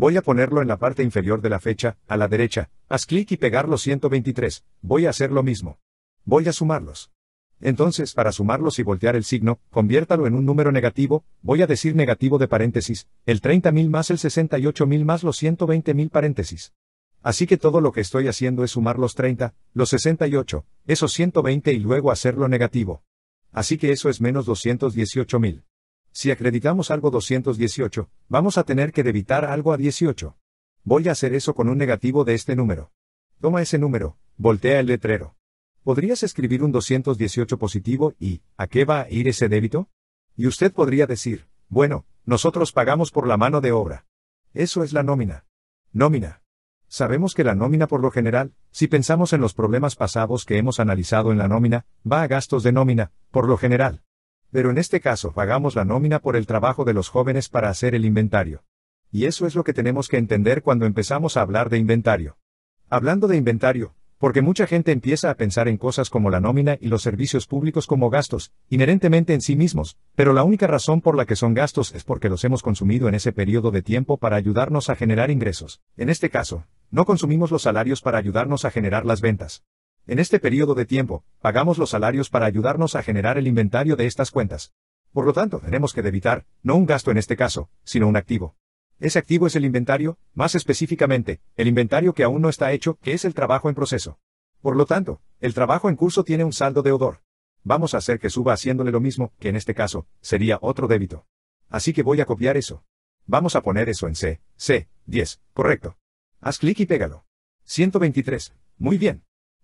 Voy a ponerlo en la parte inferior de la fecha, a la derecha, haz clic y pegar los 123, voy a hacer lo mismo. Voy a sumarlos. Entonces, para sumarlos y voltear el signo, conviértalo en un número negativo, voy a decir negativo de paréntesis, el 30.000 más el 68.000 más los 120.000 paréntesis. Así que todo lo que estoy haciendo es sumar los 30, los 68, esos 120 y luego hacerlo negativo. Así que eso es menos 218.000. Si acreditamos algo 218, vamos a tener que debitar algo a 18. Voy a hacer eso con un negativo de este número. Toma ese número, voltea el letrero. ¿Podrías escribir un 218 positivo y, ¿a qué va a ir ese débito? Y usted podría decir, bueno, nosotros pagamos por la mano de obra. Eso es la nómina. Nómina. Sabemos que la nómina por lo general, si pensamos en los problemas pasados que hemos analizado en la nómina, va a gastos de nómina, por lo general. Pero en este caso pagamos la nómina por el trabajo de los jóvenes para hacer el inventario. Y eso es lo que tenemos que entender cuando empezamos a hablar de inventario. Hablando de inventario, porque mucha gente empieza a pensar en cosas como la nómina y los servicios públicos como gastos, inherentemente en sí mismos, pero la única razón por la que son gastos es porque los hemos consumido en ese periodo de tiempo para ayudarnos a generar ingresos. En este caso, no consumimos los salarios para ayudarnos a generar las ventas. En este periodo de tiempo, pagamos los salarios para ayudarnos a generar el inventario de estas cuentas. Por lo tanto, tenemos que debitar, no un gasto en este caso, sino un activo. Ese activo es el inventario, más específicamente, el inventario que aún no está hecho, que es el trabajo en proceso. Por lo tanto, el trabajo en curso tiene un saldo de odor. Vamos a hacer que suba haciéndole lo mismo, que en este caso, sería otro débito. Así que voy a copiar eso. Vamos a poner eso en C, C, 10, correcto. Haz clic y pégalo. 123, muy bien.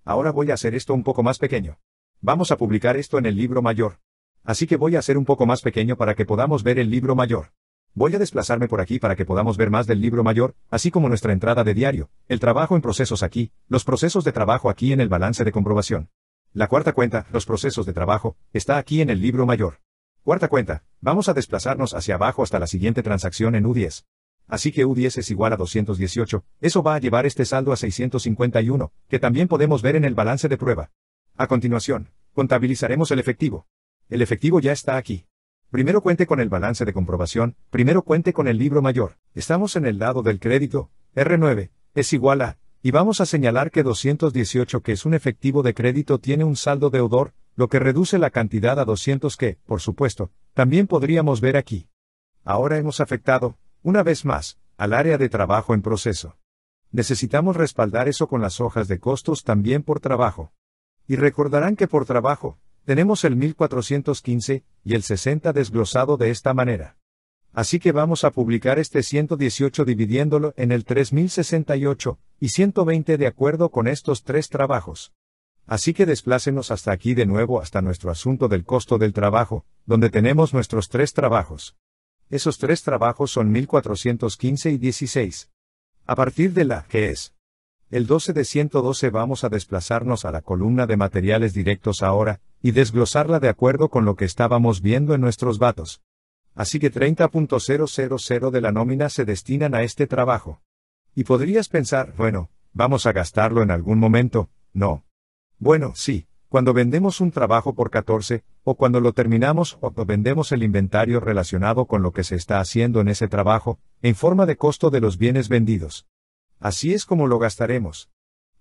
Ahora voy a hacer esto un poco más pequeño. Vamos a publicar esto en el libro mayor. Así que voy a hacer un poco más pequeño para que podamos ver el libro mayor. Voy a desplazarme por aquí para que podamos ver más del libro mayor, así como nuestra entrada de diario, el trabajo en procesos aquí, los procesos de trabajo aquí en el balance de comprobación. La cuarta cuenta, los procesos de trabajo, está aquí en el libro mayor. Cuarta cuenta, vamos a desplazarnos hacia abajo hasta la siguiente transacción en U10. Así que U10 es igual a 218, eso va a llevar este saldo a 651, que también podemos ver en el balance de prueba. A continuación, contabilizaremos el efectivo. El efectivo ya está aquí. Primero cuente con el balance de comprobación, primero cuente con el libro mayor. Estamos en el lado del crédito, R9, es igual a, y vamos a señalar que 218 que es un efectivo de crédito tiene un saldo deudor, lo que reduce la cantidad a 200 que, por supuesto, también podríamos ver aquí. Ahora hemos afectado, una vez más, al área de trabajo en proceso. Necesitamos respaldar eso con las hojas de costos también por trabajo. Y recordarán que por trabajo, tenemos el 1415 y el 60 desglosado de esta manera. Así que vamos a publicar este 118 dividiéndolo en el 3068 y 120 de acuerdo con estos tres trabajos. Así que desplácenos hasta aquí de nuevo hasta nuestro asunto del costo del trabajo, donde tenemos nuestros tres trabajos. Esos tres trabajos son 1415 y 16. A partir de la que es el 12 de 112 vamos a desplazarnos a la columna de materiales directos ahora, y desglosarla de acuerdo con lo que estábamos viendo en nuestros datos. Así que 30.000 de la nómina se destinan a este trabajo. Y podrías pensar, bueno, vamos a gastarlo en algún momento, no. Bueno, sí, cuando vendemos un trabajo por 14, o cuando lo terminamos o vendemos el inventario relacionado con lo que se está haciendo en ese trabajo, en forma de costo de los bienes vendidos. Así es como lo gastaremos.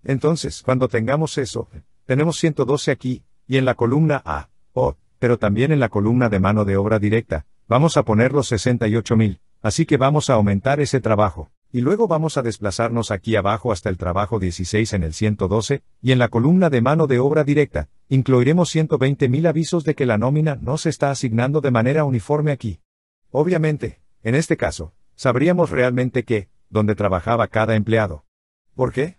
Entonces, cuando tengamos eso, tenemos 112 aquí, y en la columna A, O, pero también en la columna de mano de obra directa, vamos a poner los 68.000, así que vamos a aumentar ese trabajo y luego vamos a desplazarnos aquí abajo hasta el trabajo 16 en el 112, y en la columna de mano de obra directa, incluiremos 120.000 avisos de que la nómina no se está asignando de manera uniforme aquí. Obviamente, en este caso, sabríamos realmente qué, donde trabajaba cada empleado. ¿Por qué?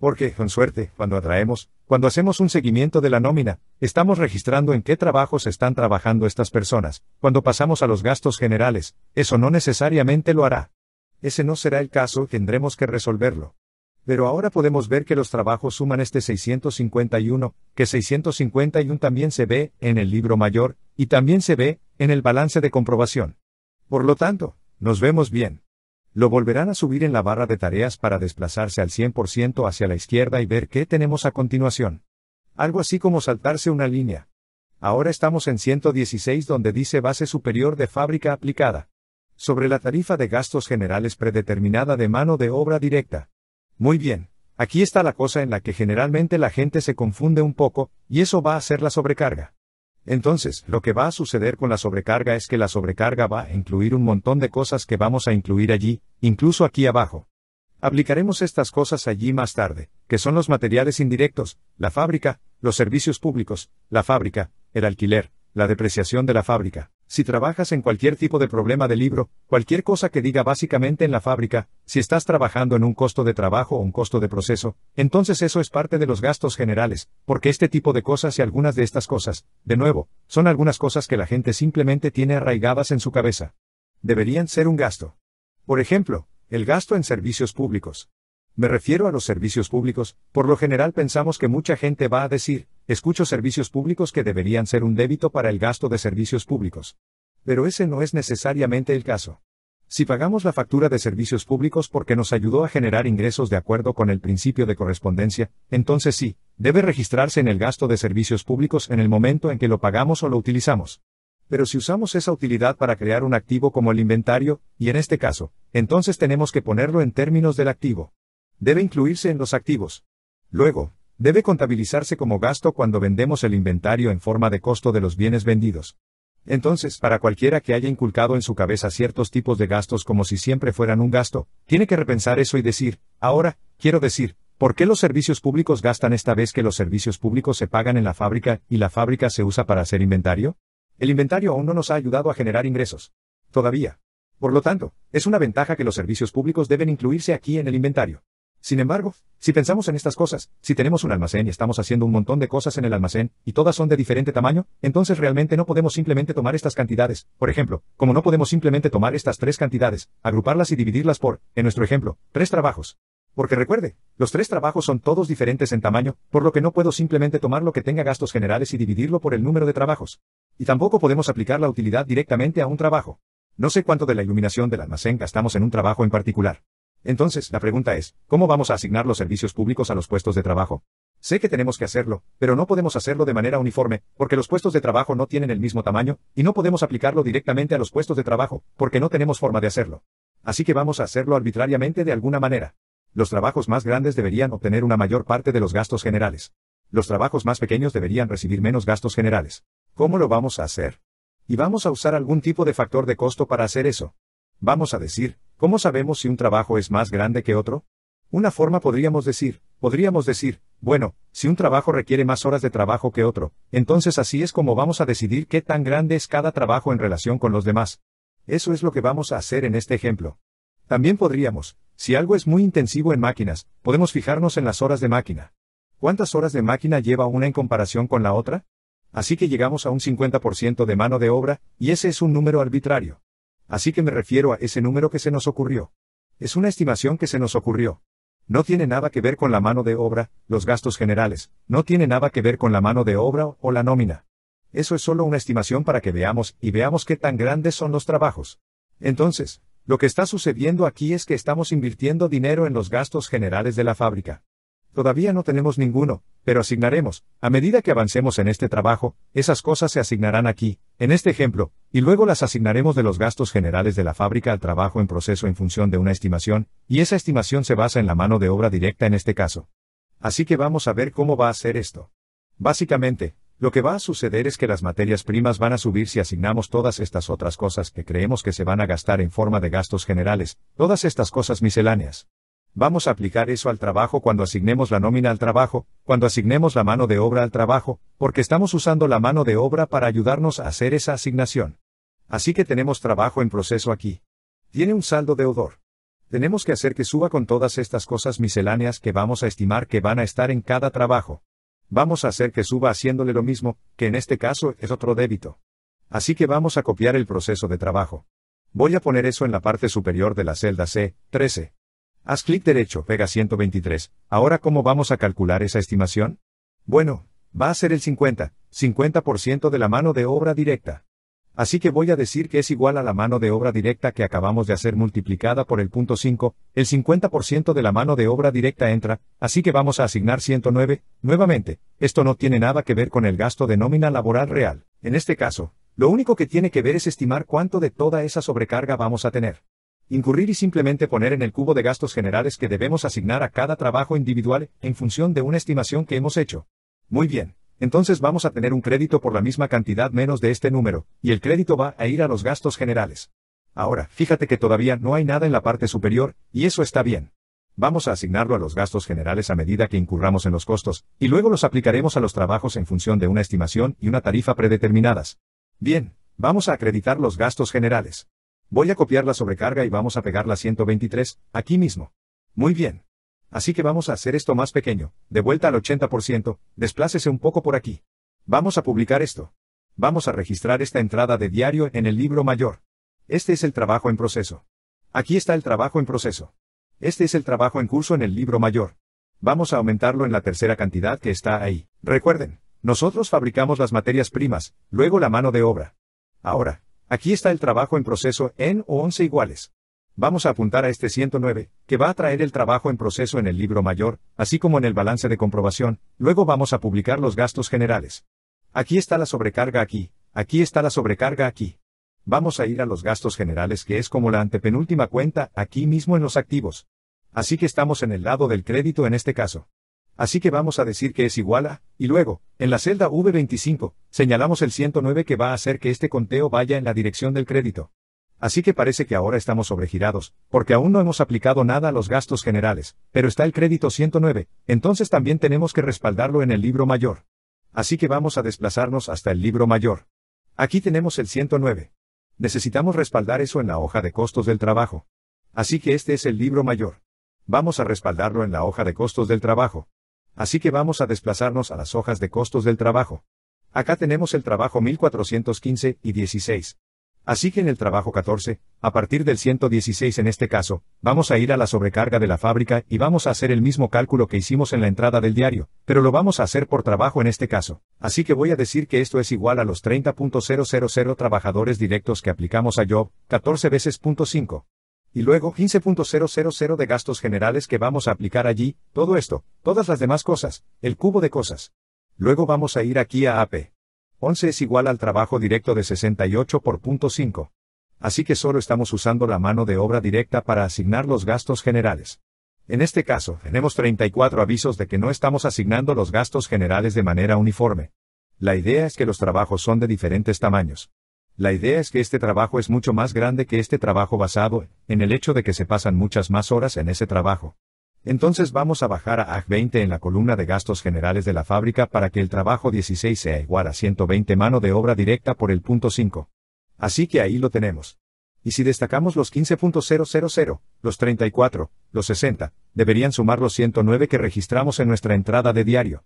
Porque, con suerte, cuando atraemos, cuando hacemos un seguimiento de la nómina, estamos registrando en qué trabajos están trabajando estas personas, cuando pasamos a los gastos generales, eso no necesariamente lo hará. Ese no será el caso tendremos que resolverlo. Pero ahora podemos ver que los trabajos suman este 651, que 651 también se ve en el libro mayor, y también se ve en el balance de comprobación. Por lo tanto, nos vemos bien. Lo volverán a subir en la barra de tareas para desplazarse al 100% hacia la izquierda y ver qué tenemos a continuación. Algo así como saltarse una línea. Ahora estamos en 116 donde dice base superior de fábrica aplicada sobre la tarifa de gastos generales predeterminada de mano de obra directa. Muy bien, aquí está la cosa en la que generalmente la gente se confunde un poco, y eso va a ser la sobrecarga. Entonces, lo que va a suceder con la sobrecarga es que la sobrecarga va a incluir un montón de cosas que vamos a incluir allí, incluso aquí abajo. Aplicaremos estas cosas allí más tarde, que son los materiales indirectos, la fábrica, los servicios públicos, la fábrica, el alquiler, la depreciación de la fábrica, si trabajas en cualquier tipo de problema de libro, cualquier cosa que diga básicamente en la fábrica, si estás trabajando en un costo de trabajo o un costo de proceso, entonces eso es parte de los gastos generales, porque este tipo de cosas y algunas de estas cosas, de nuevo, son algunas cosas que la gente simplemente tiene arraigadas en su cabeza. Deberían ser un gasto. Por ejemplo, el gasto en servicios públicos. Me refiero a los servicios públicos, por lo general pensamos que mucha gente va a decir, Escucho servicios públicos que deberían ser un débito para el gasto de servicios públicos. Pero ese no es necesariamente el caso. Si pagamos la factura de servicios públicos porque nos ayudó a generar ingresos de acuerdo con el principio de correspondencia, entonces sí, debe registrarse en el gasto de servicios públicos en el momento en que lo pagamos o lo utilizamos. Pero si usamos esa utilidad para crear un activo como el inventario, y en este caso, entonces tenemos que ponerlo en términos del activo. Debe incluirse en los activos. Luego, debe contabilizarse como gasto cuando vendemos el inventario en forma de costo de los bienes vendidos. Entonces, para cualquiera que haya inculcado en su cabeza ciertos tipos de gastos como si siempre fueran un gasto, tiene que repensar eso y decir, ahora, quiero decir, ¿por qué los servicios públicos gastan esta vez que los servicios públicos se pagan en la fábrica y la fábrica se usa para hacer inventario? El inventario aún no nos ha ayudado a generar ingresos. Todavía. Por lo tanto, es una ventaja que los servicios públicos deben incluirse aquí en el inventario. Sin embargo, si pensamos en estas cosas, si tenemos un almacén y estamos haciendo un montón de cosas en el almacén, y todas son de diferente tamaño, entonces realmente no podemos simplemente tomar estas cantidades. Por ejemplo, como no podemos simplemente tomar estas tres cantidades, agruparlas y dividirlas por, en nuestro ejemplo, tres trabajos. Porque recuerde, los tres trabajos son todos diferentes en tamaño, por lo que no puedo simplemente tomar lo que tenga gastos generales y dividirlo por el número de trabajos. Y tampoco podemos aplicar la utilidad directamente a un trabajo. No sé cuánto de la iluminación del almacén gastamos en un trabajo en particular. Entonces, la pregunta es, ¿cómo vamos a asignar los servicios públicos a los puestos de trabajo? Sé que tenemos que hacerlo, pero no podemos hacerlo de manera uniforme, porque los puestos de trabajo no tienen el mismo tamaño, y no podemos aplicarlo directamente a los puestos de trabajo, porque no tenemos forma de hacerlo. Así que vamos a hacerlo arbitrariamente de alguna manera. Los trabajos más grandes deberían obtener una mayor parte de los gastos generales. Los trabajos más pequeños deberían recibir menos gastos generales. ¿Cómo lo vamos a hacer? Y vamos a usar algún tipo de factor de costo para hacer eso. Vamos a decir, ¿Cómo sabemos si un trabajo es más grande que otro? Una forma podríamos decir, podríamos decir, bueno, si un trabajo requiere más horas de trabajo que otro, entonces así es como vamos a decidir qué tan grande es cada trabajo en relación con los demás. Eso es lo que vamos a hacer en este ejemplo. También podríamos, si algo es muy intensivo en máquinas, podemos fijarnos en las horas de máquina. ¿Cuántas horas de máquina lleva una en comparación con la otra? Así que llegamos a un 50% de mano de obra, y ese es un número arbitrario. Así que me refiero a ese número que se nos ocurrió. Es una estimación que se nos ocurrió. No tiene nada que ver con la mano de obra, los gastos generales, no tiene nada que ver con la mano de obra o, la nómina. Eso es solo una estimación para que veamos y veamos qué tan grandes son los trabajos. Entonces, lo que está sucediendo aquí es que estamos invirtiendo dinero en los gastos generales de la fábrica. Todavía no tenemos ninguno, pero asignaremos, a medida que avancemos en este trabajo, esas cosas se asignarán aquí, en este ejemplo, y luego las asignaremos de los gastos generales de la fábrica al trabajo en proceso en función de una estimación, y esa estimación se basa en la mano de obra directa en este caso. Así que vamos a ver cómo va a ser esto. Básicamente, lo que va a suceder es que las materias primas van a subir si asignamos todas estas otras cosas que creemos que se van a gastar en forma de gastos generales, todas estas cosas misceláneas. Vamos a aplicar eso al trabajo cuando asignemos la nómina al trabajo, cuando asignemos la mano de obra al trabajo, porque estamos usando la mano de obra para ayudarnos a hacer esa asignación. Así que tenemos trabajo en proceso aquí. Tiene un saldo de deudor. Tenemos que hacer que suba con todas estas cosas misceláneas que vamos a estimar que van a estar en cada trabajo. Vamos a hacer que suba haciéndole lo mismo, que en este caso es otro débito. Así que vamos a copiar el proceso de trabajo. Voy a poner eso en la parte superior de la celda C, 13. Haz clic derecho, pega 123. Ahora, ¿cómo vamos a calcular esa estimación? Bueno, va a ser el 50, 50% de la mano de obra directa. Así que voy a decir que es igual a la mano de obra directa que acabamos de hacer multiplicada por el punto 5, el 50% de la mano de obra directa entra, así que vamos a asignar 109, nuevamente, esto no tiene nada que ver con el gasto de nómina laboral real. En este caso, lo único que tiene que ver es estimar cuánto de toda esa sobrecarga vamos a tener. Incurrir y simplemente poner en el cubo de gastos generales que debemos asignar a cada trabajo individual, en función de una estimación que hemos hecho. Muy bien. Entonces vamos a tener un crédito por la misma cantidad menos de este número, y el crédito va a ir a los gastos generales. Ahora, fíjate que todavía no hay nada en la parte superior, y eso está bien. Vamos a asignarlo a los gastos generales a medida que incurramos en los costos, y luego los aplicaremos a los trabajos en función de una estimación y una tarifa predeterminadas. Bien, vamos a acreditar los gastos generales. Voy a copiar la sobrecarga y vamos a pegar la 123, aquí mismo. Muy bien. Así que vamos a hacer esto más pequeño, de vuelta al 80%, desplácese un poco por aquí. Vamos a publicar esto. Vamos a registrar esta entrada de diario en el libro mayor. Este es el trabajo en proceso. Aquí está el trabajo en proceso. Este es el trabajo en curso en el libro mayor. Vamos a aumentarlo en la tercera cantidad que está ahí. Recuerden, nosotros fabricamos las materias primas, luego la mano de obra. Ahora, Aquí está el trabajo en proceso en o 11 iguales. Vamos a apuntar a este 109, que va a traer el trabajo en proceso en el libro mayor, así como en el balance de comprobación, luego vamos a publicar los gastos generales. Aquí está la sobrecarga aquí, aquí está la sobrecarga aquí. Vamos a ir a los gastos generales que es como la antepenúltima cuenta, aquí mismo en los activos. Así que estamos en el lado del crédito en este caso. Así que vamos a decir que es igual a, y luego, en la celda V25, señalamos el 109 que va a hacer que este conteo vaya en la dirección del crédito. Así que parece que ahora estamos sobregirados, porque aún no hemos aplicado nada a los gastos generales, pero está el crédito 109, entonces también tenemos que respaldarlo en el libro mayor. Así que vamos a desplazarnos hasta el libro mayor. Aquí tenemos el 109. Necesitamos respaldar eso en la hoja de costos del trabajo. Así que este es el libro mayor. Vamos a respaldarlo en la hoja de costos del trabajo. Así que vamos a desplazarnos a las hojas de costos del trabajo. Acá tenemos el trabajo 1415 y 16. Así que en el trabajo 14, a partir del 116 en este caso, vamos a ir a la sobrecarga de la fábrica y vamos a hacer el mismo cálculo que hicimos en la entrada del diario, pero lo vamos a hacer por trabajo en este caso. Así que voy a decir que esto es igual a los 30.000 trabajadores directos que aplicamos a Job, 14 veces cinco y luego 15.000 de gastos generales que vamos a aplicar allí, todo esto, todas las demás cosas, el cubo de cosas. Luego vamos a ir aquí a AP. 11 es igual al trabajo directo de 68 por punto 5. Así que solo estamos usando la mano de obra directa para asignar los gastos generales. En este caso, tenemos 34 avisos de que no estamos asignando los gastos generales de manera uniforme. La idea es que los trabajos son de diferentes tamaños. La idea es que este trabajo es mucho más grande que este trabajo basado en el hecho de que se pasan muchas más horas en ese trabajo. Entonces vamos a bajar a AG20 en la columna de gastos generales de la fábrica para que el trabajo 16 sea igual a 120 mano de obra directa por el punto 5. Así que ahí lo tenemos. Y si destacamos los 15.000, los 34, los 60, deberían sumar los 109 que registramos en nuestra entrada de diario.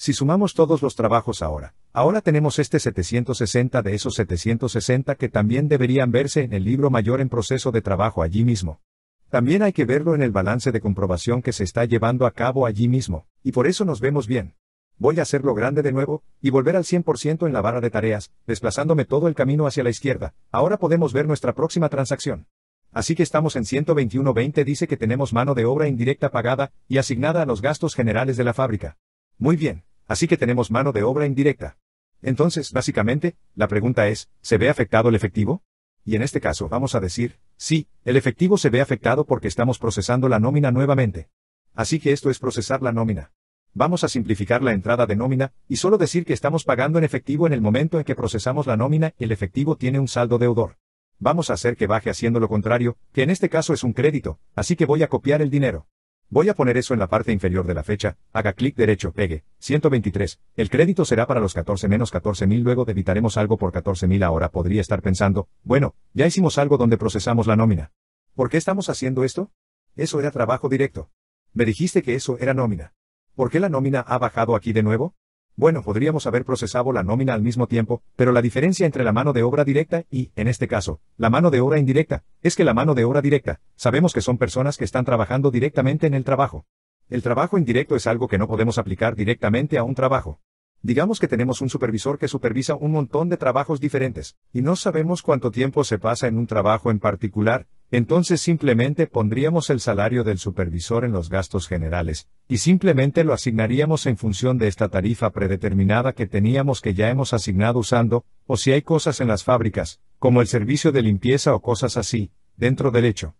Si sumamos todos los trabajos ahora, ahora tenemos este 760 de esos 760 que también deberían verse en el libro mayor en proceso de trabajo allí mismo. También hay que verlo en el balance de comprobación que se está llevando a cabo allí mismo, y por eso nos vemos bien. Voy a hacerlo grande de nuevo, y volver al 100% en la barra de tareas, desplazándome todo el camino hacia la izquierda, ahora podemos ver nuestra próxima transacción. Así que estamos en 121.20 dice que tenemos mano de obra indirecta pagada, y asignada a los gastos generales de la fábrica. Muy bien, así que tenemos mano de obra indirecta. Entonces, básicamente, la pregunta es, ¿se ve afectado el efectivo? Y en este caso, vamos a decir, sí, el efectivo se ve afectado porque estamos procesando la nómina nuevamente. Así que esto es procesar la nómina. Vamos a simplificar la entrada de nómina, y solo decir que estamos pagando en efectivo en el momento en que procesamos la nómina, el efectivo tiene un saldo deudor. Vamos a hacer que baje haciendo lo contrario, que en este caso es un crédito, así que voy a copiar el dinero. Voy a poner eso en la parte inferior de la fecha, haga clic derecho, pegue, 123, el crédito será para los 14 menos 14.000 luego debitaremos algo por 14.000 ahora podría estar pensando, bueno, ya hicimos algo donde procesamos la nómina. ¿Por qué estamos haciendo esto? Eso era trabajo directo. Me dijiste que eso era nómina. ¿Por qué la nómina ha bajado aquí de nuevo? Bueno, podríamos haber procesado la nómina al mismo tiempo, pero la diferencia entre la mano de obra directa y, en este caso, la mano de obra indirecta, es que la mano de obra directa, sabemos que son personas que están trabajando directamente en el trabajo. El trabajo indirecto es algo que no podemos aplicar directamente a un trabajo. Digamos que tenemos un supervisor que supervisa un montón de trabajos diferentes, y no sabemos cuánto tiempo se pasa en un trabajo en particular, entonces simplemente pondríamos el salario del supervisor en los gastos generales, y simplemente lo asignaríamos en función de esta tarifa predeterminada que teníamos que ya hemos asignado usando, o si hay cosas en las fábricas, como el servicio de limpieza o cosas así, dentro del hecho.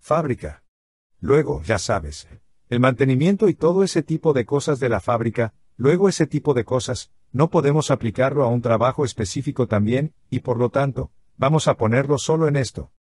Fábrica. Luego, ya sabes, el mantenimiento y todo ese tipo de cosas de la fábrica, luego ese tipo de cosas, no podemos aplicarlo a un trabajo específico también, y por lo tanto, vamos a ponerlo solo en esto.